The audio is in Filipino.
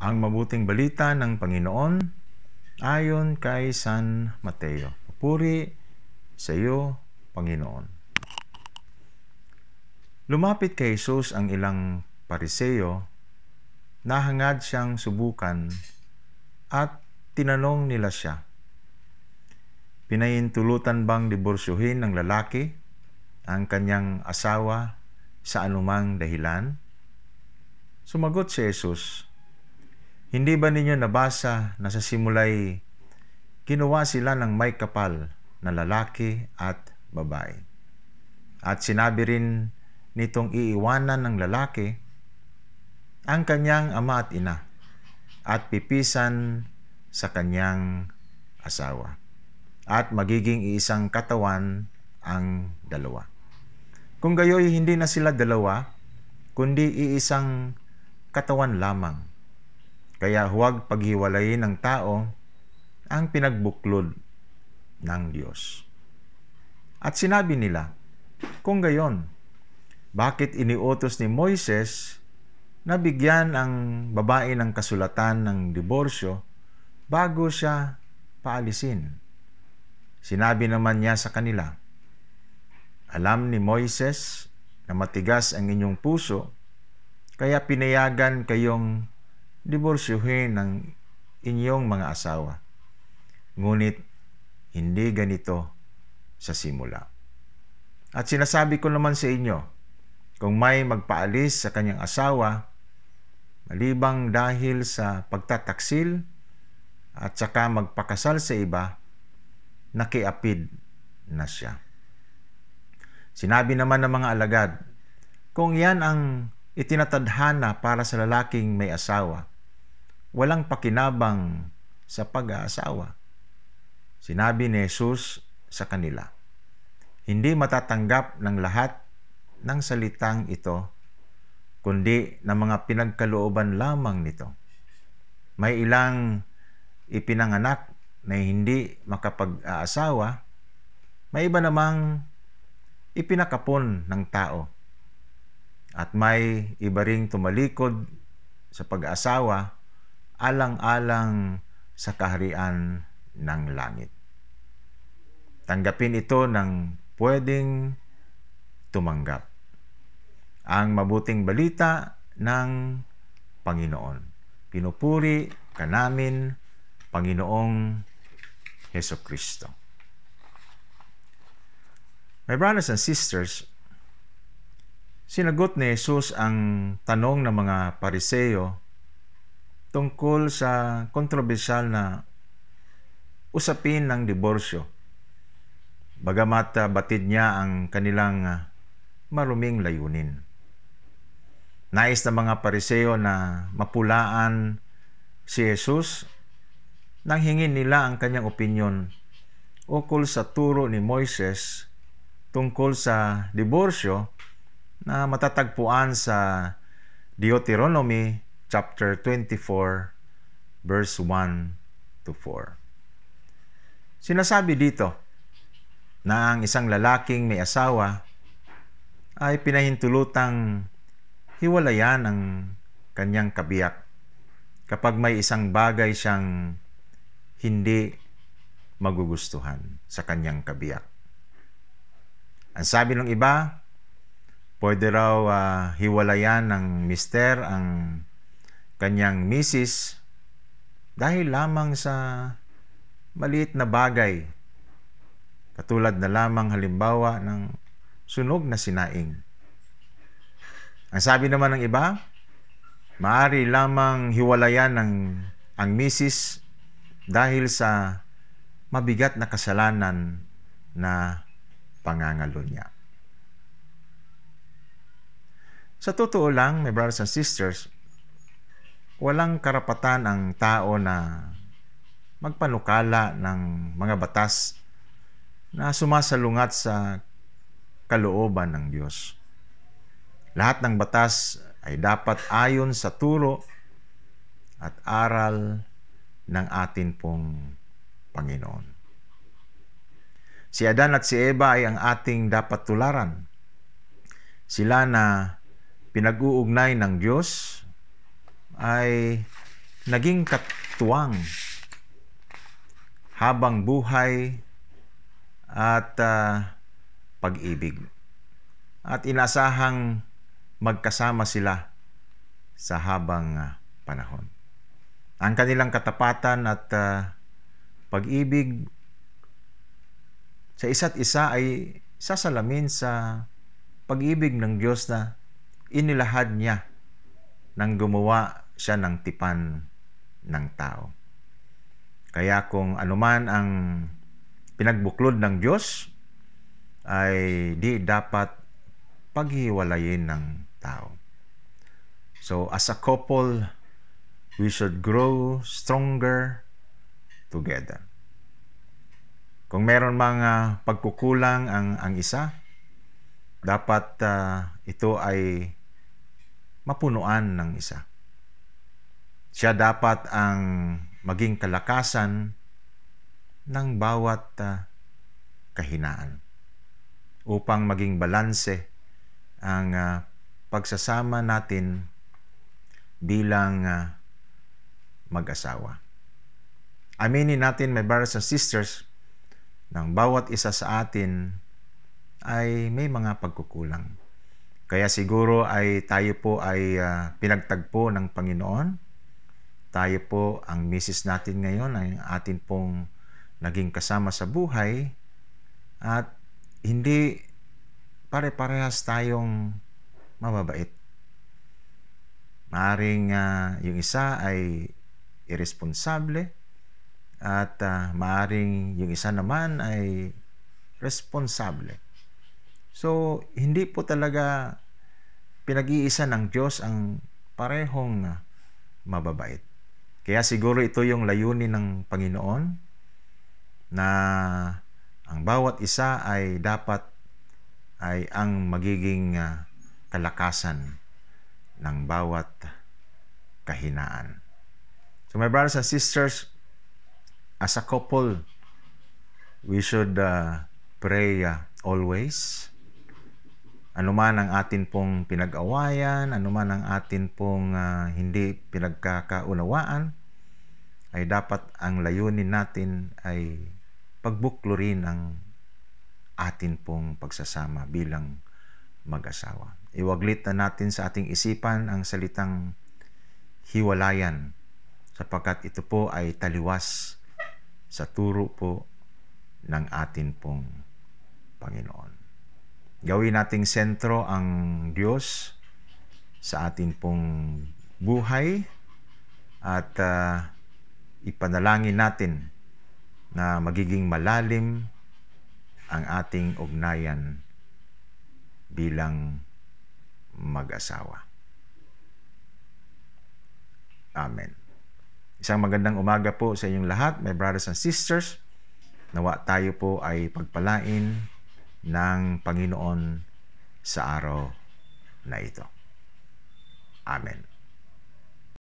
Ang mabuting balita ng Panginoon ayon kay San Mateo. Puri sa iyo, Panginoon. Lumapit kay Jesus ang ilang pariseyo, nahangad siyang subukan at tinanong nila siya, Pinaintulutan bang diborsyuhin ng lalaki ang kanyang asawa sa anumang dahilan? Sumagot si Jesus, hindi ba ninyo nabasa na sa simulay kinuha sila ng may kapal na lalaki at babae? At sinabi rin nitong iiwanan ng lalaki ang kanyang ama at ina at pipisan sa kanyang asawa at magiging isang katawan ang dalawa. Kung gayoy hindi na sila dalawa, kundi iisang katawan lamang kaya huwag paghiwalayin ng tao ang pinagbuklod ng Diyos. At sinabi nila, kung gayon, bakit iniutos ni Moises na bigyan ang babae ng kasulatan ng diborsyo bago siya paalisin? Sinabi naman niya sa kanila, Alam ni Moises na matigas ang inyong puso, kaya pinayagan kayong diborsyuhin ng inyong mga asawa. Ngunit, hindi ganito sa simula. At sinasabi ko naman sa inyo, kung may magpaalis sa kanyang asawa, malibang dahil sa pagtataksil at saka magpakasal sa iba, nakiapid na siya. Sinabi naman ng mga alagad, kung yan ang itinatadhana para sa lalaking may asawa, walang pakinabang sa pag-aasawa. Sinabi ni Jesus sa kanila, Hindi matatanggap ng lahat ng salitang ito, kundi ng mga pinagkalooban lamang nito. May ilang ipinanganak na hindi makapag-aasawa, may iba namang ipinakapon ng tao. At may iba ring tumalikod sa pag-asawa alang-alang sa kaharian ng langit. Tanggapin ito ng pwedeng tumanggap. Ang mabuting balita ng Panginoon. Pinupuri ka namin, Panginoong Heso Kristo. My brothers and sisters, sinagot ni Jesus ang tanong ng mga pariseyo tungkol sa kontrobersyal na usapin ng diborsyo. Bagamat ah, batid niya ang kanilang ah, maruming layunin. Nais ng mga pariseo na mapulaan si Jesus nang hingin nila ang kanyang opinyon ukol sa turo ni Moises tungkol sa diborsyo na matatagpuan sa Deuteronomy chapter 24 verse 1 to 4. Sinasabi dito na ang isang lalaking may asawa ay pinahintulutang hiwalayan ang kanyang kabiyak kapag may isang bagay siyang hindi magugustuhan sa kanyang kabiyak. Ang sabi ng iba, pwede raw uh, hiwalayan ng mister ang kanyang misis dahil lamang sa maliit na bagay katulad na lamang halimbawa ng sunog na sinaing. Ang sabi naman ng iba, maari lamang hiwalayan ng ang misis dahil sa mabigat na kasalanan na pangangalo niya. Sa totoo lang, my brothers and sisters, walang karapatan ang tao na magpanukala ng mga batas na sumasalungat sa kalooban ng Diyos. Lahat ng batas ay dapat ayon sa turo at aral ng atin pong Panginoon. Si Adan at si Eva ay ang ating dapat tularan. Sila na pinag-uugnay ng Diyos ay naging katuwang habang buhay at uh, pag-ibig. At inasahang magkasama sila sa habang uh, panahon. Ang kanilang katapatan at uh, pag-ibig sa isa't isa ay sasalamin sa pag-ibig ng Diyos na inilahad niya nang gumawa siya ng tipan ng tao. Kaya kung anuman ang pinagbuklod ng Diyos, ay di dapat paghiwalayin ng tao. So as a couple, we should grow stronger together. Kung meron mga pagkukulang ang, ang isa, dapat uh, ito ay mapunuan ng isa. Siya dapat ang maging kalakasan ng bawat uh, kahinaan upang maging balanse ang uh, pagsasama natin bilang uh, mag-asawa. Aminin natin, my brothers and sisters, ng bawat isa sa atin ay may mga pagkukulang. Kaya siguro ay tayo po ay uh, pinagtagpo ng Panginoon tayo po, ang misis natin ngayon, ay atin pong naging kasama sa buhay at hindi pare-parehas tayong mababait. Maaring uh, yung isa ay irresponsable at uh, maaring yung isa naman ay responsable. So, hindi po talaga pinag-iisa ng Diyos ang parehong mababait. Kaya siguro ito yung layunin ng Panginoon na ang bawat isa ay dapat ay ang magiging ah, kalakasan ng bawat kahinaan. So my brothers and sisters, as a couple, we should uh, pray uh, always anuman ang atin pong pinag-awayan, anuman ang atin pong uh, hindi pinagkakaunawaan, ay dapat ang layunin natin ay pagbuklurin ang atin pong pagsasama bilang mag-asawa. Iwaglit na natin sa ating isipan ang salitang hiwalayan sapagkat ito po ay taliwas sa turo po ng atin pong Panginoon. Gawin nating sentro ang Diyos sa atin pong buhay at uh, ipanalangin natin na magiging malalim ang ating ugnayan bilang mag-asawa. Amen. Isang magandang umaga po sa inyong lahat, my brothers and sisters. Nawa tayo po ay pagpalain ng Panginoon sa araw na ito. Amen.